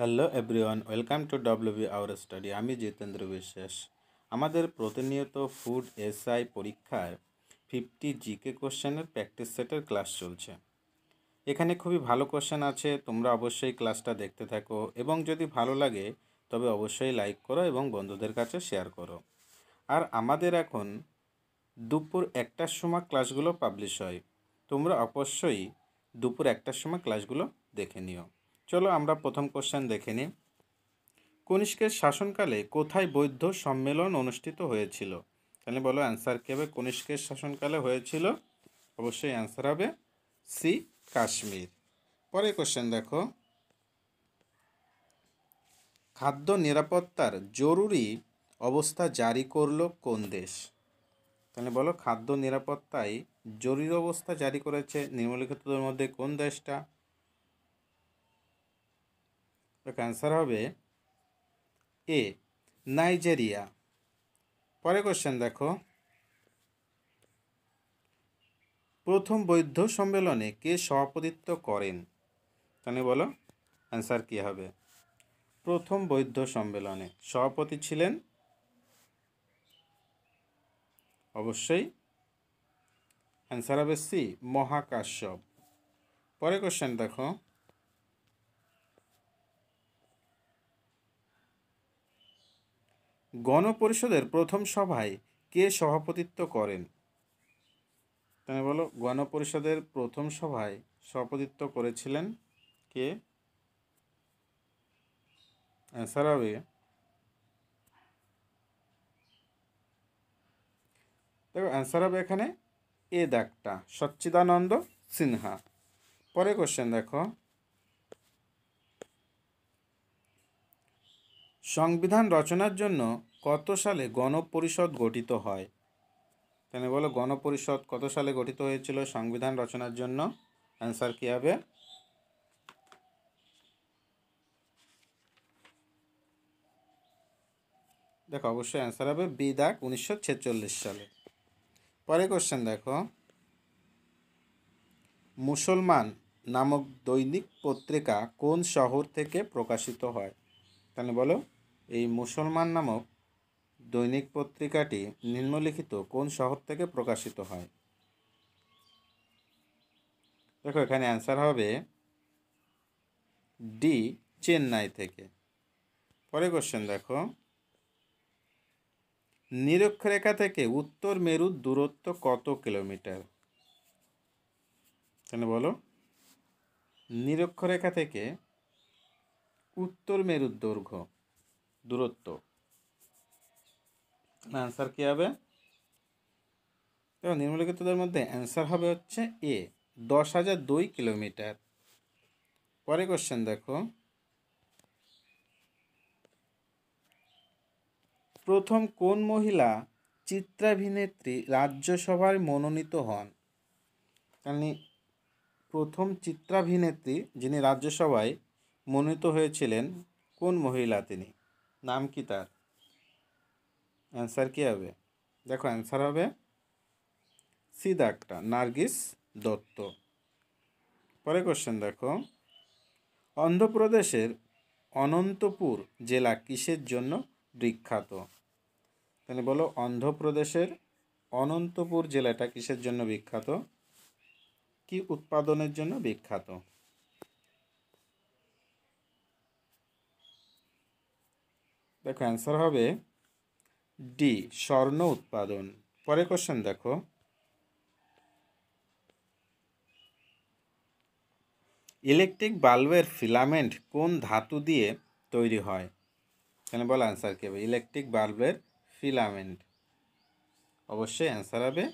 Hello everyone welcome to WB our study আমি জিতেন্দ্র বিশ্বাস আমাদের প্রতিনিয়ত ফুড এসআই পরীক্ষার ফিফটি জিকে কোশ্চেনের প্র্যাকটিস সেটের ক্লাস চলছে এখানে খুবই ভালো কোশ্চেন আছে তোমরা অবশ্যই ক্লাসটা দেখতে থাকো এবং যদি ভালো লাগে তবে অবশ্যই লাইক করো এবং বন্ধুদের কাছে শেয়ার করো আর আমাদের এখন দুপুর একটার সময় ক্লাসগুলো পাবলিশ হয় তোমরা অবশ্যই দুপুর একটার সময় ক্লাসগুলো দেখে নিও চলো আমরা প্রথম কোশ্চেন দেখে নিই কনিষ্কের শাসনকালে কোথায় বৌদ্ধ সম্মেলন অনুষ্ঠিত হয়েছিল তাহলে বলো অ্যান্সার কী হবে কনিষ্কের শাসনকালে হয়েছিল অবশ্যই অ্যান্সার হবে সি কাশ্মীর পরে কোশ্চেন দেখো খাদ্য নিরাপত্তার জরুরি অবস্থা জারি করল কোন দেশ তাহলে বলো খাদ্য নিরাপত্তায় জরুরি অবস্থা জারি করেছে নিম্নলিখিতদের মধ্যে কোন দেশটা অ্যান্সার হবে এ নাইজেরিয়া পরে কোশ্চেন দেখো প্রথম বৈধ সম্মেলনে কে সভাপতিত্ব করেন তাহলে বলো অ্যান্সার কী হবে প্রথম বৈধ সম্মেলনে সভাপতি ছিলেন অবশ্যই অ্যান্সার হবে সি মহাকাশ্যপ পরে কোশ্চেন দেখো গণপরিষদের প্রথম সভায় কে সভাপতিত্ব করেন তাহলে বলো গণপরিষদের প্রথম সভায় সভাপতিত্ব করেছিলেন কে অ্যান্সার হবে দেখো অ্যান্সার হবে এখানে এ দাগটা সচ্চিদানন্দ সিনহা পরে কোশ্চেন দেখো সংবিধান রচনার জন্য কত সালে গণপরিষদ গঠিত হয় তাহলে বলো গণপরিষদ কত সালে গঠিত হয়েছিল সংবিধান রচনার জন্য অ্যান্সার কী হবে দেখো অবশ্যই অ্যান্সার হবে বি দাক উনিশশো সালে পরে কোশ্চেন দেখো মুসলমান নামক দৈনিক পত্রিকা কোন শহর থেকে প্রকাশিত হয় তাহলে বলো এই মুসলমান নামক দৈনিক পত্রিকাটি নিম্নলিখিত কোন শহর থেকে প্রকাশিত হয় দেখো এখানে অ্যান্সার হবে ডি চেন্নাই থেকে পরে কোশ্চেন দেখো নিরক্ষরেখা থেকে উত্তর মেরুর দূরত্ব কত কিলোমিটার তাহলে বলো নিরক্ষরেখা থেকে উত্তর মেরুর দৈর্ঘ্য দূরত্ব অ্যান্সার কী হবে এবং নিম্নলিখিতদের মধ্যে অ্যান্সার হবে হচ্ছে এ দশ হাজার দুই কিলোমিটার পরে কোশ্চেন দেখো প্রথম কোন মহিলা চিত্রাভিনেত্রী রাজ্যসভায় মনোনীত হন কারণ প্রথম চিত্রাভিনেত্রী যিনি রাজ্যসভায় মনোনীত হয়েছিলেন কোন মহিলা তিনি নাম কি তার অ্যান্সার কী হবে দেখো অ্যান্সার হবে সি দাগটা নার্গিস দত্ত পরে কোশ্চেন দেখো অন্ধ্রপ্রদেশের অনন্তপুর জেলা কিসের জন্য বিখ্যাত তাহলে বলো অন্ধ্রপ্রদেশের অনন্তপুর জেলাটা কিসের জন্য বিখ্যাত কি উৎপাদনের জন্য বিখ্যাত দেখো অ্যান্সার হবে ডি স্বর্ণ উৎপাদন পরে কোশ্চেন দেখো ইলেকট্রিক বাল্বের ফিলামেন্ট কোন ধাতু দিয়ে তৈরি হয় এখানে বল অ্যান্সার কী হবে ইলেকট্রিক বাল্বের ফিলামেন্ট অবশ্যই অ্যান্সার হবে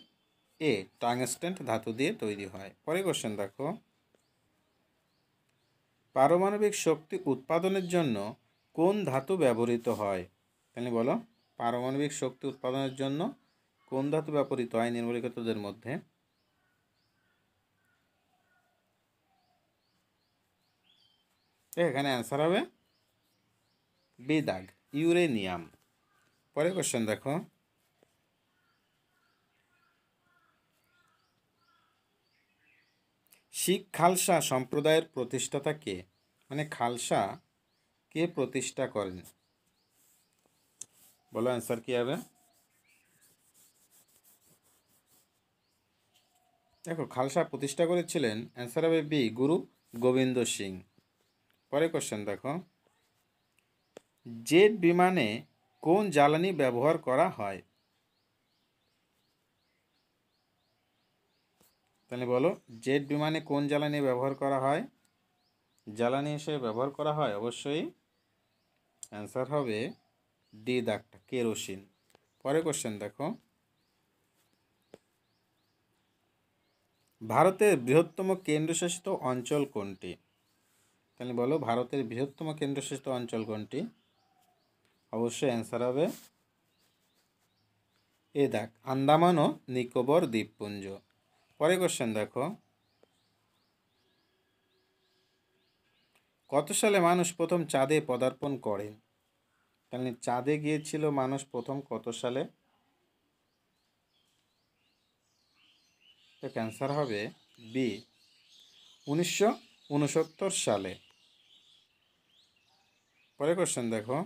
এ টাংস্টেন্ট ধাতু দিয়ে তৈরি হয় পরে কোশ্চেন দেখো পারমাণবিক শক্তি উৎপাদনের জন্য কোন ধাতু ব্যবহৃত হয় তাহলে বলো পারমাণবিক শক্তি উৎপাদনের জন্য কোন ধাতু ব্যবহৃত হয় নির্মলিখিতদের মধ্যে এখানে অ্যান্সার হবে বেদাগ ইউরেনিয়াম পরের কোশ্চেন দেখো শিখ খালসা সম্প্রদায়ের প্রতিষ্ঠাতা কে মানে খালসা কে প্রতিষ্ঠা করেন বলো অ্যান্সার কী হবে দেখো খালসা প্রতিষ্ঠা করেছিলেন অ্যান্সার হবে বি গুরু গোবিন্দ সিং পরে কোশ্চেন দেখো জেট বিমানে কোন জ্বালানি ব্যবহার করা হয় তাহলে বলো জেট বিমানে কোন জ্বালানি ব্যবহার করা হয় জ্বালানি হিসেবে ব্যবহার করা হয় অবশ্যই অ্যান্সার হবে ডি দাগটা কেরোসিন পরে কোশ্চেন দেখো ভারতের বৃহত্তম কেন্দ্রশাসিত অঞ্চল কোনটি তাহলে বলো ভারতের বৃহত্তম কেন্দ্রশাসিত অঞ্চল কোনটি অবশ্যই অ্যান্সার হবে এ দেখ আন্দামান ও নিকোবর দ্বীপপুঞ্জ পরে কোশ্চেন দেখো কত সালে মানুষ প্রথম চাঁদে পদার্পণ করে তাহলে চাঁদে গিয়েছিল মানুষ প্রথম কত সালে তো ক্যান্সার হবে বি উনিশশো সালে পরে কোশ্চেন দেখো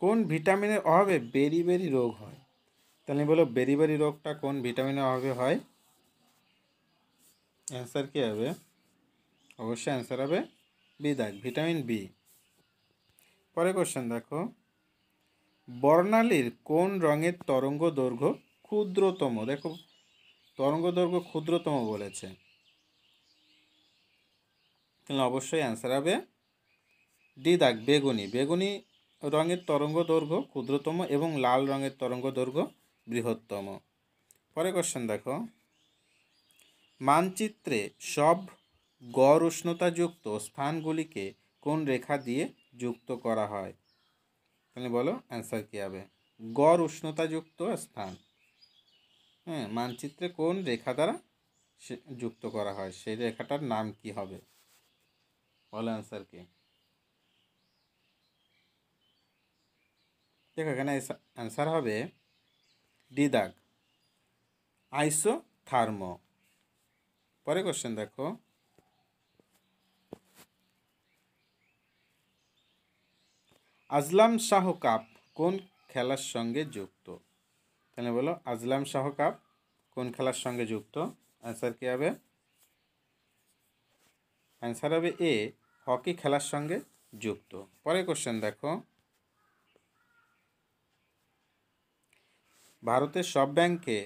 কোন ভিটামিনের অভাবে বেরি বেরি রোগ হয় তাহলে বলো বেরি বেরি রোগটা কোন ভিটামিনের অভাবে হয় অ্যান্সার কী হবে অবশ্যই অ্যান্সার হবে বি দাগ ভিটামিন বি পরে কোশ্চেন দেখো বর্ণালীর কোন রঙের তরঙ্গ দৈর্ঘ্য ক্ষুদ্রতম দেখো তরঙ্গ দৈর্ঘ্য ক্ষুদ্রতম বলেছে অবশ্যই অ্যান্সার হবে ডি দাগ বেগুনি বেগুনি রঙের তরঙ্গ দৈর্ঘ্য ক্ষুদ্রতম এবং লাল রঙের তরঙ্গ দৈর্ঘ্য বৃহত্তম পরে কোশ্চেন দেখো মানচিত্রে সব গড় উষ্ণতাযুক্ত স্থানগুলিকে কোন রেখা দিয়ে যুক্ত করা হয় তাহলে বলো অ্যান্সার কী হবে গড় উষ্ণতাযুক্ত স্থান হ্যাঁ মানচিত্রে কোন রেখা দ্বারা যুক্ত করা হয় সেই রেখাটার নাম কি হবে বলো অ্যান্সার কি দেখো এখানে অ্যান্সার হবে ডি আইসো থার্মো পরে কোশ্চেন দেখো আজলাম শাহ কাপ কোন খেলার সঙ্গে যুক্ত তাহলে বলো আজলাম শাহ কাপ কোন খেলার সঙ্গে যুক্ত অ্যান্সার কী হবে অ্যান্সার হবে এ হকি খেলার সঙ্গে যুক্ত পরে কোশ্চেন দেখো ভারতের সব ব্যাংকে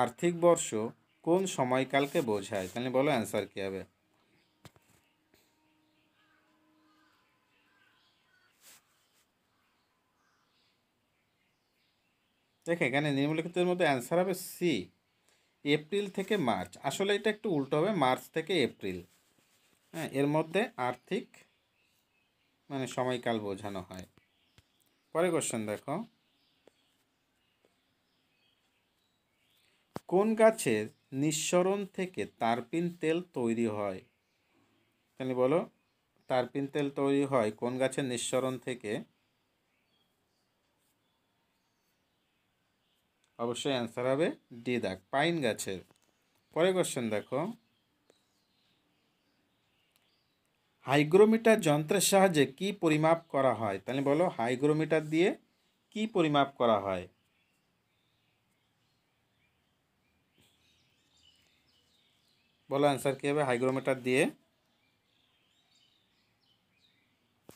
আর্থিক বর্ষ কোন সময়কালকে বোঝায় তাহলে বলো অ্যান্সার কী হবে দেখে এখানে নিম্নলিখিতের মধ্যে অ্যান্সার হবে সি এপ্রিল থেকে মার্চ আসলে এটা একটু উল্টো হবে মার্চ থেকে এপ্রিল হ্যাঁ এর মধ্যে আর্থিক মানে সময়কাল বোঝানো হয় পরে কোশ্চেন দেখো কোন গাছের নিঃসরণ থেকে তারপিন তেল তৈরি হয় তাহলে বলো তারপিন তেল তৈরি হয় কোন গাছের নিঃসরণ থেকে অবশ্যই অ্যান্সার হবে ডি দাগ পাইন গাছের পরে কোশ্চেন দেখো হাইগ্রোমিটার যন্ত্রের সাহায্যে কি পরিমাপ করা হয় তাহলে বলো হাইগ্রোমিটার দিয়ে কি পরিমাপ করা হয় বলো অ্যান্সার কী হবে হাইগ্রোমিটার দিয়ে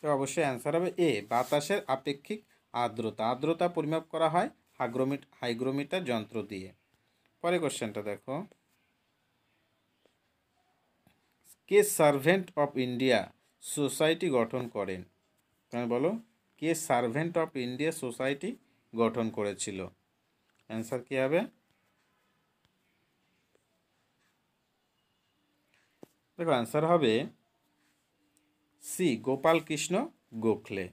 তো অবশ্যই অ্যান্সার হবে এ বাতাসের আপেক্ষিক আর্দ্রতা আর্দ্রতা পরিমাপ করা হয় হাইগ্রোমিট হাইগ্রোমিটার যন্ত্র দিয়ে পরে কোশ্চেনটা দেখো কে সার্ভেন্ট অফ ইন্ডিয়া সোসাইটি গঠন করেন তাহলে বলো কে সার্ভেন্ট অফ ইন্ডিয়া সোসাইটি গঠন করেছিল অ্যান্সার কী হবে দেখো অ্যান্সার হবে সি গোপাল কৃষ্ণ গোখলে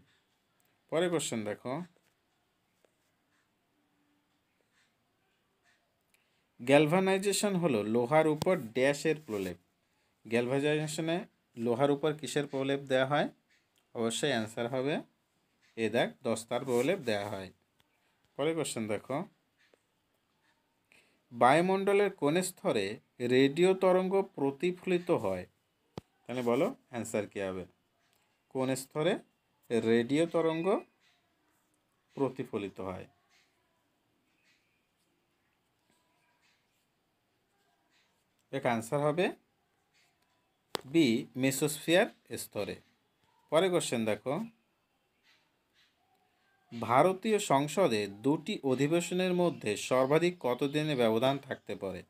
পরে কোশ্চেন দেখো গ্যালভানাইজেশন হলো লোহার উপর ড্যাশের প্রলেপ গ্যালভানাইজেশনে লোহার উপর কিসের প্রলেপ দেওয়া হয় অবশ্যই অ্যান্সার হবে এ দেখ দস্তার প্রলেপ দেওয়া হয় পরে কোশ্চেন দেখো বায়ুমণ্ডলের কোন স্তরে রেডিও তরঙ্গ প্রতিফলিত হয় তাহলে বলো অ্যান্সার কী হবে কোন স্তরে রেডিও তরঙ্গ প্রতিফলিত হয় এক অ্যান্সার হবে বি মেসোস্ফিয়ার স্তরে পরে কোশ্চেন দেখো ভারতীয় সংসদে দুটি অধিবেশনের মধ্যে সর্বাধিক কতদিনের ব্যবধান থাকতে পারে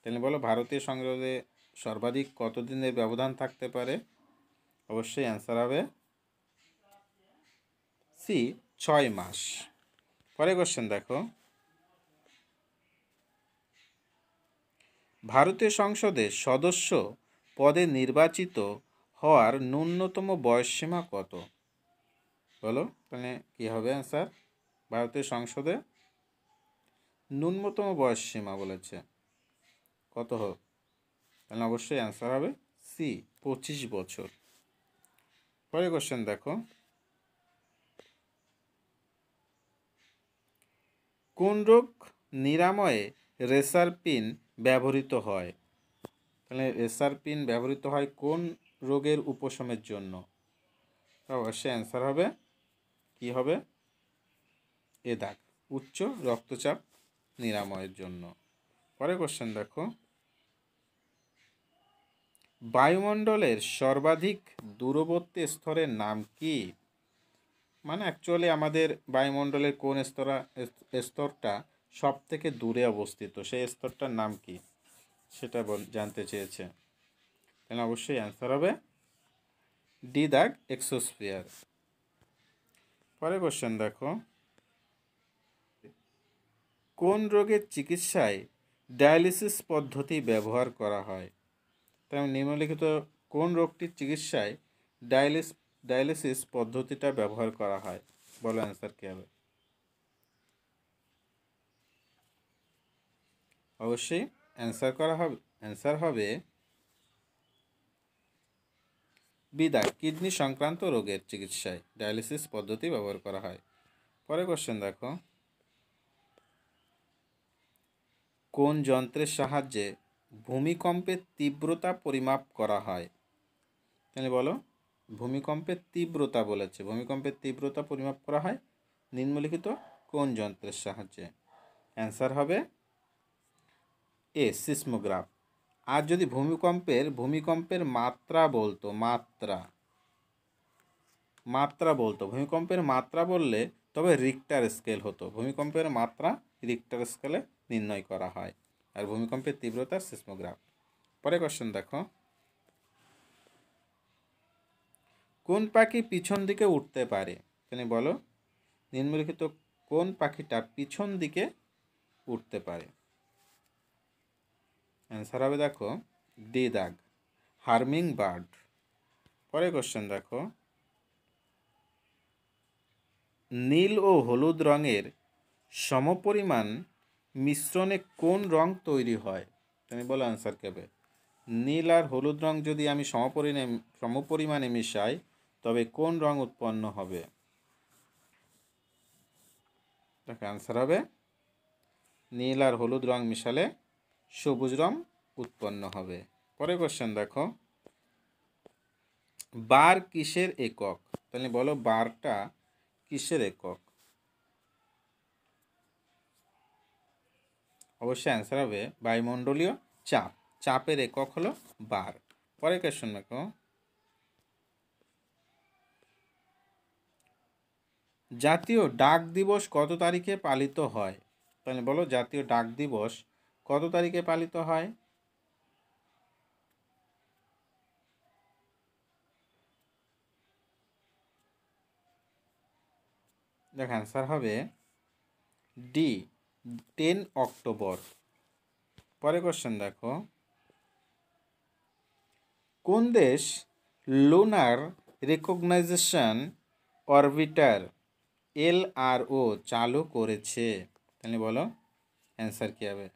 তাহলে বলো ভারতীয় সংসদে সর্বাধিক কতদিনের ব্যবধান থাকতে পারে অবশ্যই অ্যান্সার হবে সি ছয় মাস পরে কোশ্চেন দেখো ভারতীয় সংসদে সদস্য পদে নির্বাচিত হওয়ার ন্যূনতম বয়সসীমা কত বলো তাহলে মানে কী হবে অ্যান্সার ভারতের সংসদে ন্যূনতম বয়স সীমা বলেছে কত হোক তাহলে অবশ্যই অ্যান্সার হবে সি পঁচিশ বছর পরে কোশ্চেন দেখো কোন রোগ নিরাময়ে রেসারপিন ব্যবহৃত হয় তাহলে রেসারপিন ব্যবহৃত হয় কোন রোগের উপশমের জন্য অবশ্যই অ্যান্সার হবে কি হবে এ দাগ উচ্চ রক্তচাপ নিরাময়ের জন্য পরে কোশ্চেন দেখো বায়ুমণ্ডলের সর্বাধিক দূরবর্তী স্তরের নাম কি মানে অ্যাকচুয়ালি আমাদের বায়ুমণ্ডলের কোন স্তরা স্তরটা সব থেকে দূরে অবস্থিত সেই স্তরটার নাম কি সেটা জানতে চেয়েছে তাহলে অবশ্যই অ্যান্সার হবে ডি দাগ এক্সোস্ফিয়ার পরে কোশ্চেন দেখো কোন রোগের চিকিৎসায় ডায়ালিসিস পদ্ধতি ব্যবহার করা হয় তাই মানে নিম্নলিখিত কোন রোগটির চিকিৎসায় ডায়ালিস ডায়ালিসিস পদ্ধতিটা ব্যবহার করা হয় বলো অ্যান্সার কী হবে অবশ্যই অ্যান্সার করা হবে অ্যান্সার হবে বিদায় কিডনি সংক্রান্ত রোগের চিকিৎসায় ডায়ালিসিস পদ্ধতি ব্যবহার করা হয় পরে কোশ্চেন দেখো কোন যন্ত্রের সাহায্যে ভূমিকম্পের তীব্রতা পরিমাপ করা হয় তাহলে বলো ভূমিকম্পের তীব্রতা বলেছে ভূমিকম্পের তীব্রতা পরিমাপ করা হয় নিম্নলিখিত কোন যন্ত্রের সাহায্যে অ্যান্সার হবে এ সিসমোগ্রাফ আর যদি ভূমিকম্পের ভূমিকম্পের মাত্রা বলতো মাত্রা মাত্রা বলতো ভূমিকম্পের মাত্রা বললে তবে রিক্টার স্কেল হতো ভূমিকম্পের মাত্রা রিক্টার স্কেলে নির্ণয় করা হয় আর ভূমিকম্পের তীব্রতা সিসমোগ্রাফ পরে কোশ্চেন দেখো কোন পাখি পিছন দিকে উঠতে পারে এখানে বলো নিম্নলিখিত কোন পাখিটা পিছন দিকে উঠতে পারে অ্যান্সার হবে দেখো দি দাগ হার্মিং বার্ড পরে কোশ্চেন দেখো নীল ও হলুদ রঙের সমপরিমাণ মিশ্রণে কোন রং তৈরি হয় তুমি বলো আনসার কেবে নীল আর হলুদ রং যদি আমি সমপরিণে সমপরিমাণে মিশাই তবে কোন রং উৎপন্ন হবে দেখো আনসার হবে নীল আর হলুদ রং মিশালে সবুজ রং উৎপন্ন হবে পরে কোশ্চেন দেখো বার কিসের একক তাহলে বলো বারটা কিসের একক অবশ্যই অ্যান্সার হবে বায়ুমণ্ডলীয় চাপ চাপের একক হলো বার পরে কোশ্চেন দেখো জাতীয় ডাক দিবস কত তারিখে পালিত হয় তাহলে বলো জাতীয় ডাক দিবস কত তারিখে পালিত হয় দেখ অ্যান্সার হবে ডি টেন অক্টোবর পরে কোশ্চেন দেখো কোন দেশ লোনার রেকগনাইজেশন অরবিটার এল আর ও চালু করেছে তাহলে বলো অ্যান্সার কী হবে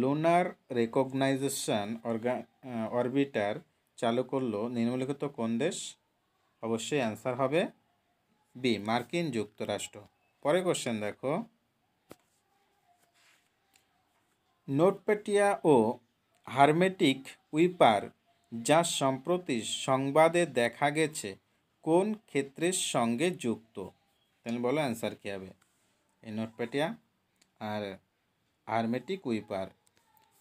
লোনার রেকগনাইজেশন অরবিটার চালু করলো নিম্নলিখিত কোন দেশ অবশ্যই অ্যান্সার হবে বি মার্কিন যুক্তরাষ্ট্র পরে কোশ্চেন দেখো নোটপেটিয়া ও হার্মেটিক উইপার যা সম্প্রতি সংবাদে দেখা গেছে কোন ক্ষেত্রের সঙ্গে যুক্ত তাহলে বলো অ্যান্সার কী হবে এই নোটপেটিয়া আর হার্মেটিক উইপার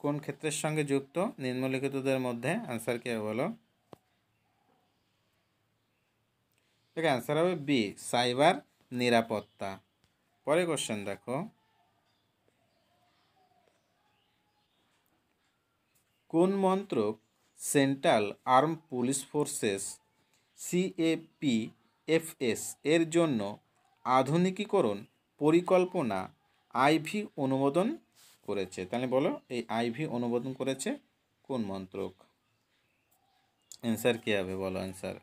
কোন ক্ষেত্রের সঙ্গে যুক্ত নিম্নলিখিতদের মধ্যে অ্যান্সার কে বলো ঠিক অ্যান্সার হবে বি সাইবার নিরাপত্তা পরে কোশ্চেন দেখো কোন মন্ত্রক central arm police forces CAP S এর জন্য আধুনিকীকরণ পরিকল্পনা আইভি অনুমোদন করেছে তাহলে বলো এই আইভি অনুমোদন করেছে কোন মন্ত্রক অ্যান্সার কী হবে বলো অ্যান্সার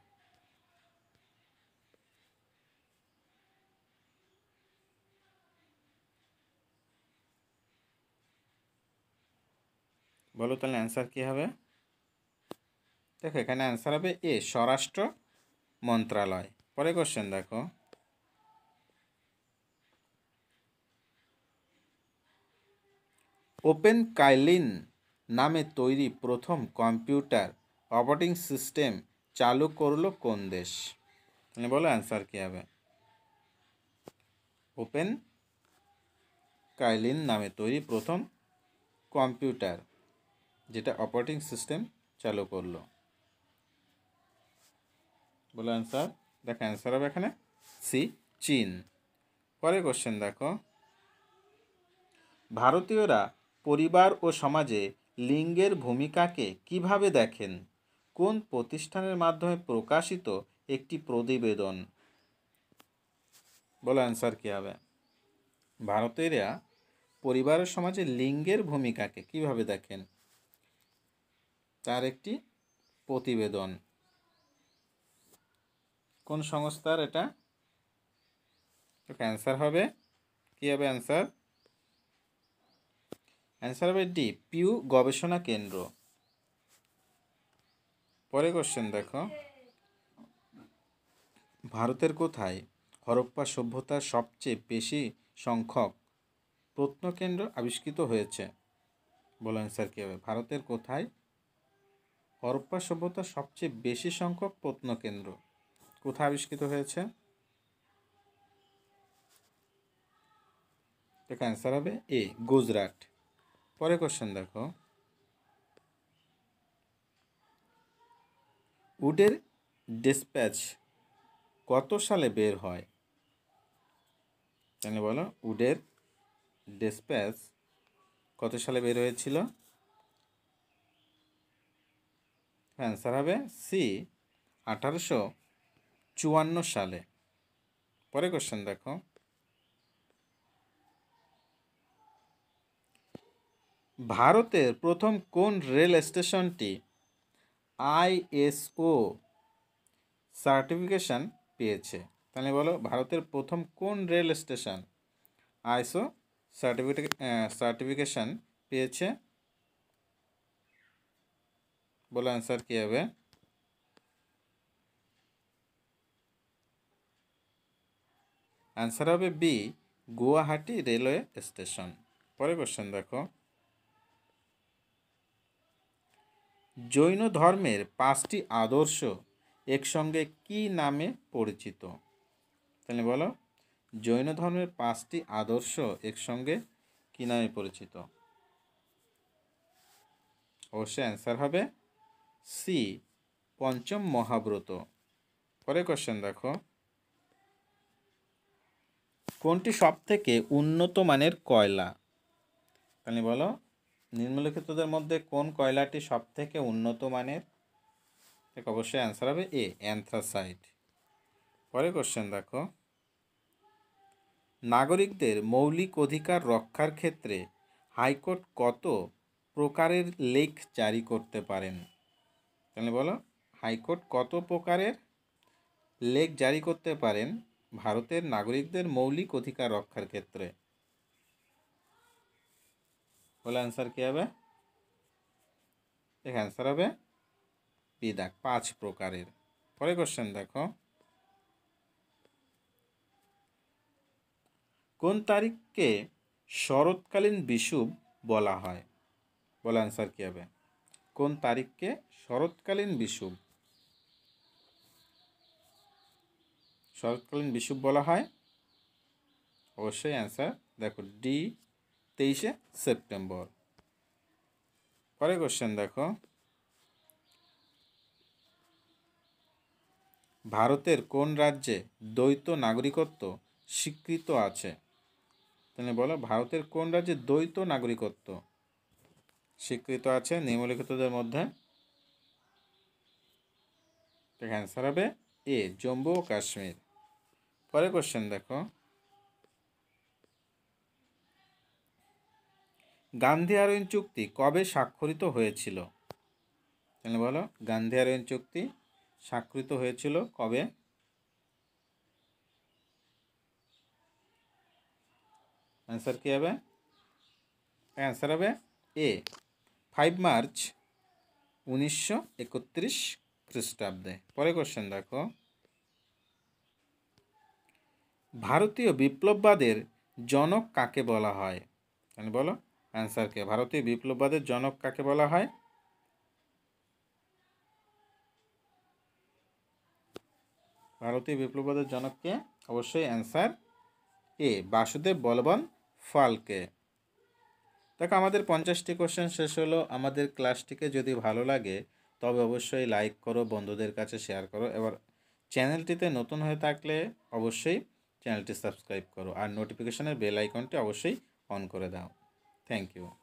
বলো তাহলে অ্যান্সার কী হবে দেখো এখানে অ্যান্সার হবে এ স্বরাষ্ট্র মন্ত্রালয় পরে কোশ্চেন দেখো ওপেন কাইলিন নামে তৈরি প্রথম কম্পিউটার অপারেটিং সিস্টেম চালু করলো কোন দেশ মানে বলো অ্যান্সার কী হবে ওপেন কাইলিন নামে তৈরি প্রথম কম্পিউটার যেটা অপারেটিং সিস্টেম চালু করলো বলো অ্যান্সার দেখো অ্যান্সার হবে এখানে সি চীন পরের কোশ্চেন দেখো ভারতীয়রা পরিবার ও সমাজে লিঙ্গের ভূমিকাকে কিভাবে দেখেন কোন প্রতিষ্ঠানের মাধ্যমে প্রকাশিত একটি প্রতিবেদন বলে অ্যান্সার কী হবে ভারতেরা পরিবার ও সমাজে লিঙ্গের ভূমিকাকে কিভাবে দেখেন তার একটি প্রতিবেদন কোন সংস্থার এটা অ্যান্সার হবে কী হবে অ্যান্সার অ্যান্সার হবে ডি পিউ গবেষণা কেন্দ্র পরে কোশ্চেন দেখো ভারতের কোথায় হরপ্পা সভ্যতার সবচেয়ে বেশি সংখ্যক প্রত্নকেন্দ্র আবিষ্কৃত হয়েছে বলো অ্যান্সার কী হবে ভারতের কোথায় হরপ্পা সভ্যতার সবচেয়ে বেশি সংখ্যক প্রত্নকেন্দ্র কোথায় আবিষ্কৃত হয়েছে দেখো অ্যান্সার হবে এ গুজরাট পরে কোশ্চেন দেখো উডের ডিসপ্যাচ কত সালে বের হয় তাহলে বলো উডের ডিসপ্যাচ কত সালে বের হয়েছিল অ্যান্সার হবে সি আঠারোশো চুয়ান্ন সালে পরে কোশ্চেন দেখো ভারতের প্রথম কোন রেল স্টেশনটি আইএসও সার্টিফিকেশন পেয়েছে তাহলে বলো ভারতের প্রথম কোন রেল স্টেশন আইসো সার্টিফিকে সার্টিফিকেশন পেয়েছে বলো অ্যান্সার কী হবে অ্যান্সার হবে বি গুয়াহাটি রেলওয়ে স্টেশন পরে কোশ্চেন দেখো জৈন ধর্মের পাঁচটি আদর্শ একসঙ্গে কি নামে পরিচিত তাহলে বলো জৈন ধর্মের পাঁচটি আদর্শ একসঙ্গে কি নামে পরিচিত অবশ্যই অ্যান্সার হবে সি পঞ্চম মহাব্রত পরে কোশ্চেন দেখো কোনটি সব থেকে উন্নত মানের কয়লা তাহলে বলো নিম্নলিখিতদের মধ্যে কোন কয়লাটি সব থেকে উন্নত মানের অবশ্যই অ্যান্সার হবে এ অ্যান্থ্রাসাইড পরে কোশ্চেন দেখো নাগরিকদের মৌলিক অধিকার রক্ষার ক্ষেত্রে হাইকোর্ট কত প্রকারের লেখ জারি করতে পারেন তাহলে বলো হাইকোর্ট কত প্রকারের লেখ জারি করতে পারেন ভারতের নাগরিকদের মৌলিক অধিকার রক্ষার ক্ষেত্রে বলে অ্যান্সার কী হবে এখানে অ্যান্সার হবে বি দাগ পাঁচ প্রকারের পরে কোশ্চেন দেখো কোন তারিখকে শরৎকালীন বিষুব বলা হয় বলে অ্যান্সার কী হবে কোন তারিখকে শরৎকালীন বিষুব শরৎকালীন বিষুব বলা হয় অবশ্যই অ্যান্সার দেখো ডি তেইশে সেপ্টেম্বর পরে কোশ্চেন দেখো ভারতের কোন রাজ্যে দ্বৈত নাগরিকত্ব স্বীকৃত আছে তাহলে বলো ভারতের কোন রাজ্যে দ্বৈত নাগরিকত্ব স্বীকৃত আছে নিম্নলিখিতদের মধ্যে অ্যান্সার হবে এ জম্মু ও কাশ্মীর পরে কোশ্চেন দেখো গান্ধী আরোয়ন চুক্তি কবে স্বাক্ষরিত হয়েছিল তাহলে বলো গান্ধী আরোয়ন চুক্তি স্বাক্ষরিত হয়েছিল কবে অ্যান্সার কী হবে অ্যান্সার হবে এ ফাইভ মার্চ উনিশশো একত্রিশ খ্রিস্টাব্দে পরে কোশ্চেন দেখো ভারতীয় বিপ্লববাদের জনক কাকে বলা হয় তাহলে বলো অ্যান্সারকে ভারতীয় বিপ্লববাদের জনক কাকে বলা হয় ভারতীয় বিপ্লববাদের জনককে অবশ্যই অ্যান্সার এ বাসুদেব বলবন ফালকে দেখো আমাদের পঞ্চাশটি কোশ্চেন শেষ হলো আমাদের ক্লাসটিকে যদি ভালো লাগে তবে অবশ্যই লাইক করো বন্ধুদের কাছে শেয়ার করো এবার চ্যানেলটিতে নতুন হয়ে থাকলে অবশ্যই চ্যানেলটি সাবস্ক্রাইব করো আর নোটিফিকেশনের বেল আইকনটি অবশ্যই অন করে দাও Thank you.